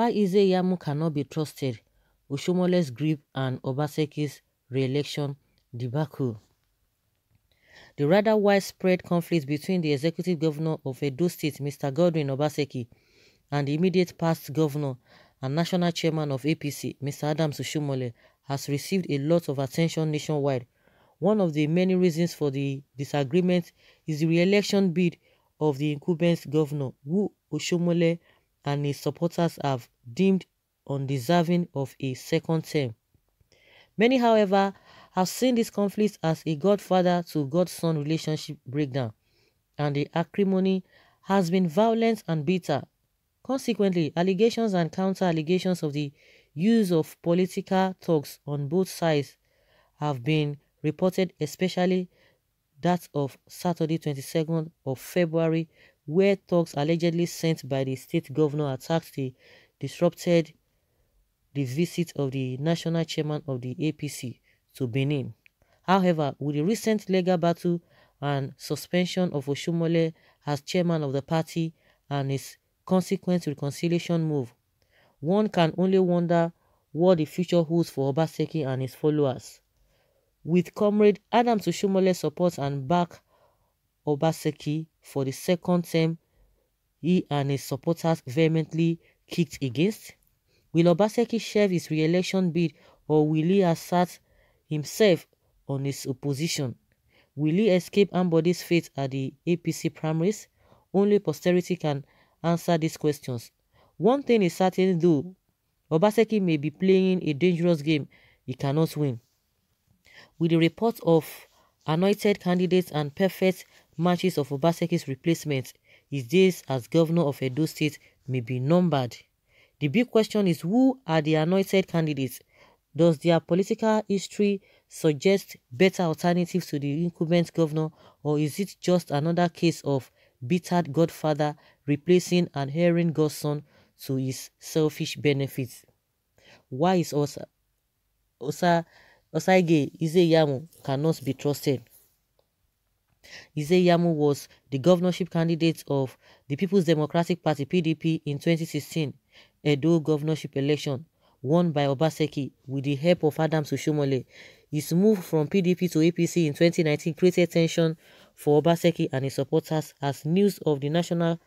Why Ize Yamu cannot be trusted, Oshomole's grip and Obaseki's re-election debacle. The rather widespread conflict between the executive governor of Edo State, Mr. Godwin Obaseki, and the immediate past governor and national chairman of APC, Mr. Adams Oshomole, has received a lot of attention nationwide. One of the many reasons for the disagreement is the re-election bid of the incumbent governor, who Oshomole and his supporters have deemed undeserving of a second term. Many, however, have seen this conflict as a godfather to godson relationship breakdown, and the acrimony has been violent and bitter. Consequently, allegations and counter allegations of the use of political talks on both sides have been reported, especially that of Saturday 22nd of February where thugs allegedly sent by the state governor attacked the disrupted the visit of the national chairman of the APC to Benin. However, with the recent legal battle and suspension of Oshumole as chairman of the party and its consequent reconciliation move, one can only wonder what the future holds for Obaseki and his followers. With Comrade Adams Oshumole's support and back Obaseki for the second term he and his supporters vehemently kicked against? Will Obaseki share his re-election bid or will he assert himself on his opposition? Will he escape Ambody's fate at the APC primaries? Only posterity can answer these questions. One thing is certain though, Obaseki may be playing a dangerous game he cannot win. With the report of anointed candidates and perfect matches of Obaseki's replacement, his days as governor of Edo State may be numbered. The big question is who are the anointed candidates? Does their political history suggest better alternatives to the incumbent governor or is it just another case of bittered godfather replacing an erring godson to his selfish benefits? Why is Osa, Osa, Osaige Izeyamu cannot be trusted? Izeyamu was the governorship candidate of the People's Democratic Party PDP in 2016 Edo governorship election won by Obaseki with the help of Adams Oshomole. His move from PDP to APC in 2019 created tension for Obaseki and his supporters as news of the national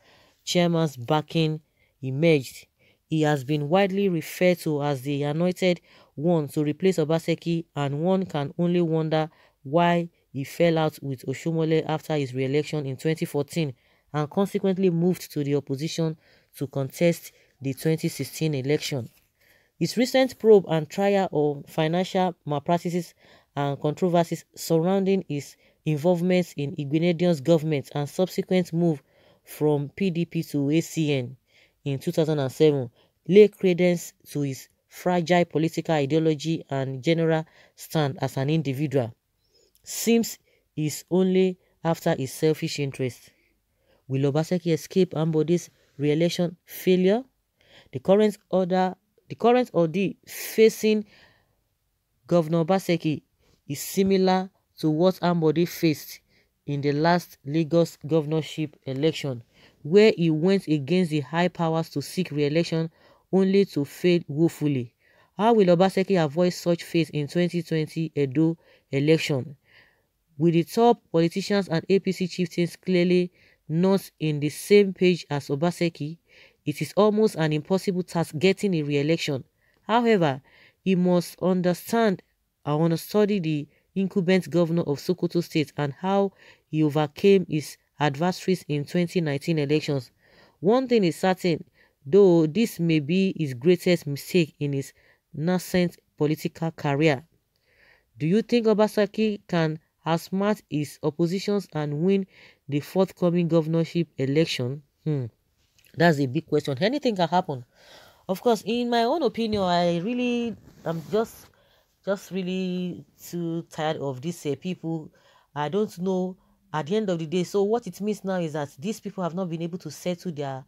chairman's backing emerged. He has been widely referred to as the anointed one to replace Obaseki and one can only wonder why he fell out with Oshumole after his re-election in 2014 and consequently moved to the opposition to contest the 2016 election. His recent probe and trial of financial malpractices and controversies surrounding his involvement in Iguinedian's government and subsequent move from PDP to ACN in 2007 lay credence to his fragile political ideology and general stand as an individual. Seems is only after his selfish interest. Will Obaseki escape Ambode's re-election failure? The current order, the current order facing Governor Obaseki is similar to what Ambode faced in the last Lagos governorship election, where he went against the high powers to seek re-election only to fail woefully. How will Obaseki avoid such fate in 2020 Edo election? With the top politicians and APC chieftains clearly not in the same page as Obaseki, it is almost an impossible task getting a re-election. However, he must understand I want to study the incumbent governor of Sokoto State and how he overcame his adversaries in 2019 elections. One thing is certain, though this may be his greatest mistake in his nascent political career. Do you think Obasaki can as much his oppositions and win the forthcoming governorship election? Hmm. That's a big question. Anything can happen. Of course, in my own opinion, I really i am just just really too tired of these uh, people. I don't know at the end of the day. So what it means now is that these people have not been able to settle their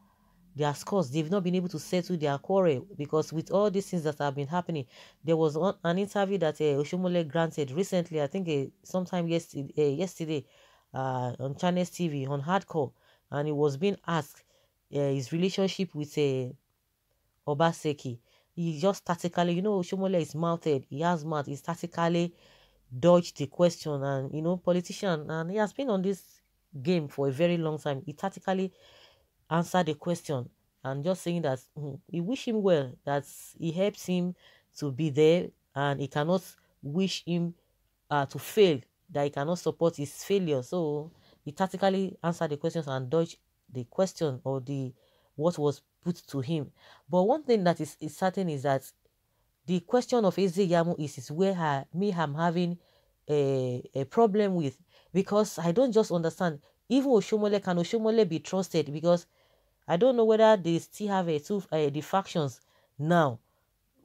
their scores. They've not been able to settle their quarrel because with all these things that have been happening, there was an interview that uh, Oshomole granted recently, I think uh, sometime yesterday, uh, yesterday uh, on Chinese TV, on Hardcore, and he was being asked uh, his relationship with uh, Obaseki. He just tactically, you know, Oshomole is mounted, he has mouth, He tactically dodged the question and, you know, politician, and he has been on this game for a very long time. He tactically answer the question and just saying that hmm, we wish him well, that he helps him to be there and he cannot wish him uh, to fail, that he cannot support his failure. So he tactically answered the questions and dodged the question or the what was put to him. But one thing that is, is certain is that the question of Ezeyamu is, is where I, me I'm having a, a problem with because I don't just understand. Even Oshomole, can Oshomole be trusted? Because I don't know whether they still have a two uh, the factions now.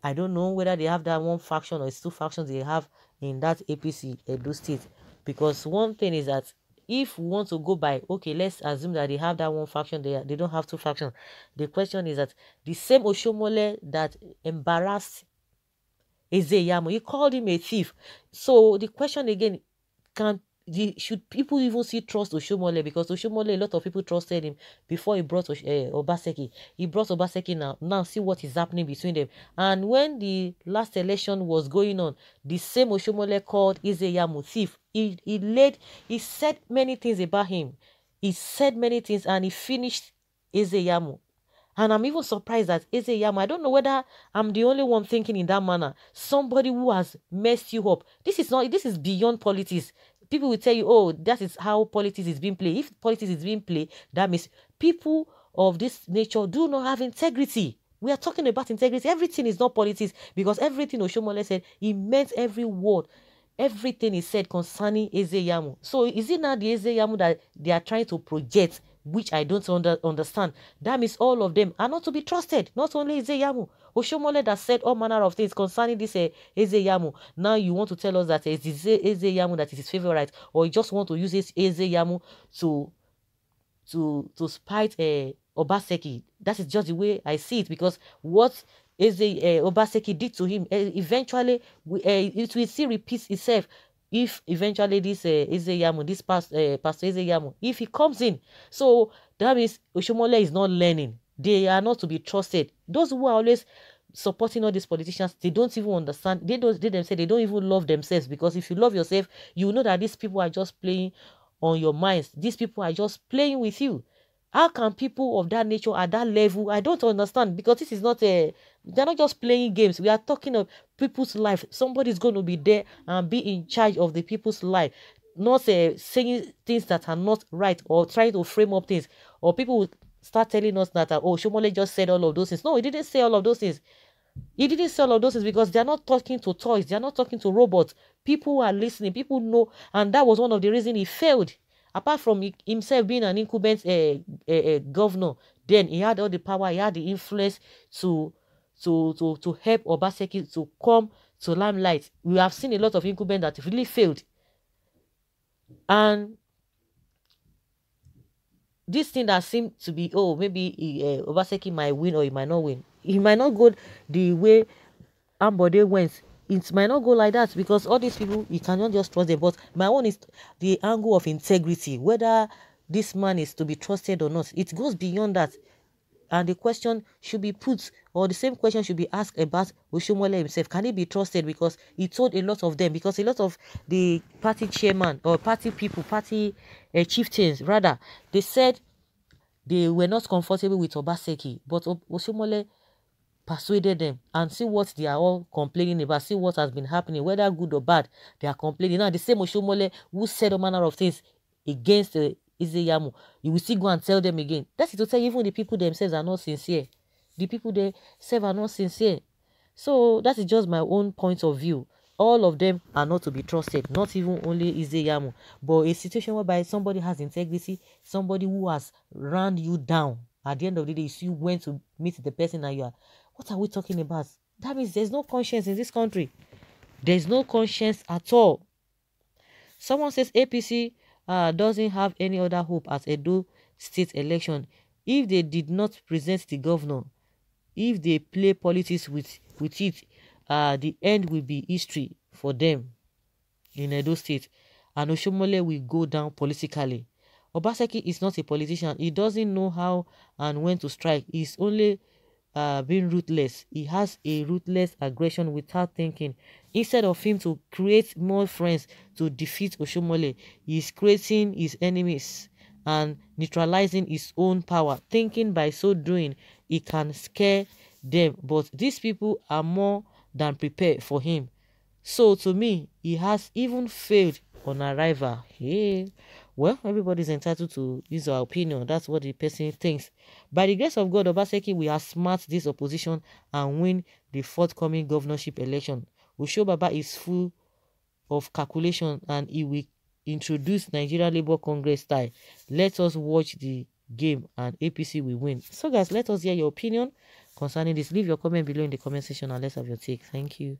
I don't know whether they have that one faction or it's two factions they have in that APC Edo state. Because one thing is that if we want to go by, okay, let's assume that they have that one faction, they, they don't have two factions. The question is that the same Oshomole that embarrassed Ezeyamo, he called him a thief. So the question again, can the, should people even see trust Oshomole? Because Oshomole, a lot of people trusted him before he brought uh, Obaseki. He brought Obaseki now. Now see what is happening between them. And when the last election was going on, the same Oshomole called Izeyamu thief. He, he laid, he said many things about him. He said many things and he finished Izeyamu. And I'm even surprised that Ezeyama, I don't know whether I'm the only one thinking in that manner. Somebody who has messed you up. This is not this is beyond politics people will tell you, oh, that is how politics is being played. If politics is being played, that means people of this nature do not have integrity. We are talking about integrity. Everything is not politics because everything Oshomole said, he meant every word. Everything is said concerning Ezeyamu. So is it now the Ezeyamu that they are trying to project which I don't under, understand. That means all of them are not to be trusted. Not only Ezeyamu, Oshomole that said all manner of things concerning this uh, eh, Ezeyamu. Now you want to tell us that it's Ezeyamu that is his favorite, or you just want to use Ezeyamu to to to spite uh, Obaseki. That is just the way I see it because what Eze, uh, Obaseki did to him uh, eventually uh, it will see repeat itself if eventually this uh, Ezeyamu, this past, uh, Pastor Ezeyamu, if he comes in, so that means Oshomole is not learning. They are not to be trusted. Those who are always supporting all these politicians, they don't even understand. They don't. They themselves, they don't even love themselves because if you love yourself, you know that these people are just playing on your minds. These people are just playing with you. How can people of that nature at that level? I don't understand because this is not a. They're not just playing games. We are talking of people's life. Somebody's going to be there and be in charge of the people's life, not uh, saying things that are not right or trying to frame up things. Or people will start telling us that uh, oh, Shomole just said all of those things. No, he didn't say all of those things. He didn't say all of those things because they are not talking to toys. They are not talking to robots. People are listening. People know, and that was one of the reasons he failed apart from himself being an incumbent eh, eh, eh, governor, then he had all the power, he had the influence to to to to help Obaseki to come to limelight. We have seen a lot of incumbents that really failed, and this thing that seemed to be oh maybe uh, Obaseki might win or he might not win. He might not go the way Ambode went it might not go like that because all these people you cannot just trust them but my own is the angle of integrity whether this man is to be trusted or not it goes beyond that and the question should be put or the same question should be asked about Oshomole himself can he be trusted because he told a lot of them because a lot of the party chairman or party people party uh, chieftains rather they said they were not comfortable with Obaseki but Oshomole persuaded them and see what they are all complaining about, see what has been happening, whether good or bad, they are complaining. Now, the same Oshomole who said all manner of things against uh, Izeyamu, you will still go and tell them again. That's it to say, you, even the people themselves are not sincere. The people themselves are not sincere. So, that is just my own point of view. All of them are not to be trusted, not even only Izeyamu, but a situation whereby somebody has integrity, somebody who has run you down. At the end of the day, you went to meet the person and you are what are we talking about? That means there's no conscience in this country. There's no conscience at all. Someone says APC uh, doesn't have any other hope at Edo state election. If they did not present the governor, if they play politics with, with it, uh, the end will be history for them in Edo state. And Oshomole will go down politically. Obaseki is not a politician. He doesn't know how and when to strike. He's only uh, being ruthless. He has a ruthless aggression without thinking. Instead of him to create more friends to defeat Oshomole, he is creating his enemies and neutralizing his own power, thinking by so doing he can scare them. But these people are more than prepared for him. So to me, he has even failed on arrival. Hey. Well, everybody's entitled to use our opinion. That's what the person thinks. By the grace of God, Obaseki are smart. this opposition and win the forthcoming governorship election. Osho Baba is full of calculation and he will introduce Nigeria Labour Congress style. Let us watch the game and APC will win. So guys, let us hear your opinion concerning this. Leave your comment below in the comment section and let's have your take. Thank you.